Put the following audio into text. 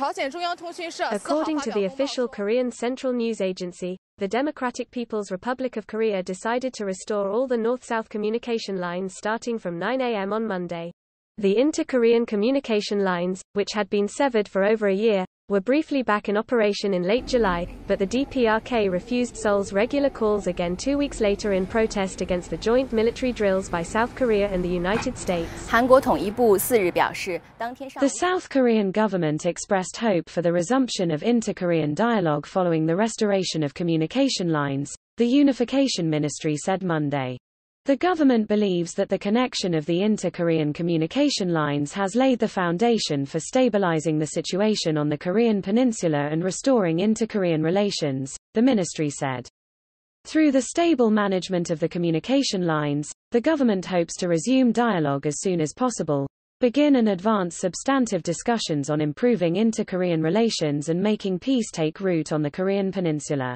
According to the official Korean Central News Agency, the Democratic People's Republic of Korea decided to restore all the north-south communication lines starting from 9 a.m. on Monday. The inter-Korean communication lines, which had been severed for over a year, were briefly back in operation in late July, but the DPRK refused Seoul's regular calls again two weeks later in protest against the joint military drills by South Korea and the United States. The South Korean government expressed hope for the resumption of inter-Korean dialogue following the restoration of communication lines, the Unification Ministry said Monday. The government believes that the connection of the inter-Korean communication lines has laid the foundation for stabilizing the situation on the Korean peninsula and restoring inter-Korean relations, the ministry said. Through the stable management of the communication lines, the government hopes to resume dialogue as soon as possible, begin and advance substantive discussions on improving inter-Korean relations and making peace take root on the Korean peninsula.